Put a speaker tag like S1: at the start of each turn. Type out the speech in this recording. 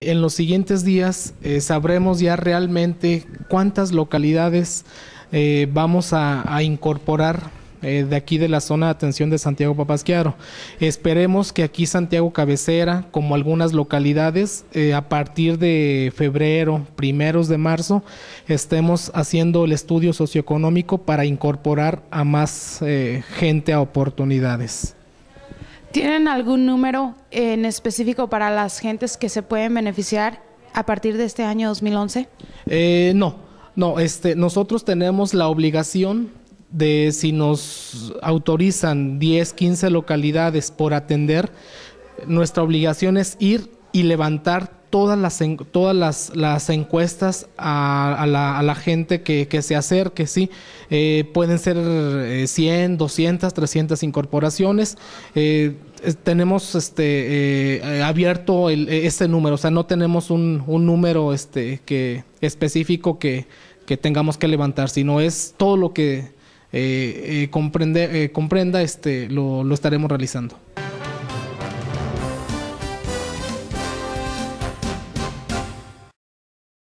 S1: En los siguientes días eh, sabremos ya realmente cuántas localidades eh, vamos a, incorporar eh, de aquí de la zona de atención de Santiago Papasquiaro. Esperemos que aquí Santiago Cabecera, como algunas localidades, a partir de febrero, primeros de marzo, estemos haciendo el estudio socioeconómico para incorporar a más gente a oportunidades.
S2: ¿Tienen algún número en específico para las gentes que se pueden beneficiar a partir de este año 2011?
S1: Eh, no, no, este, nosotros tenemos la obligación de si nos autorizan 10, 15 localidades por atender, nuestra obligación es ir y levantar todas las, todas las, las encuestas a, la, gente que, se acerque, ¿sí? Eh, pueden ser 100, 200, 300 incorporaciones. Eh, tenemos este eh, eh, abierto el, eh, este número, o sea, no tenemos un, un número este que específico que, que, tengamos que levantar, sino es todo lo que eh, comprenda, este, lo, lo estaremos realizando.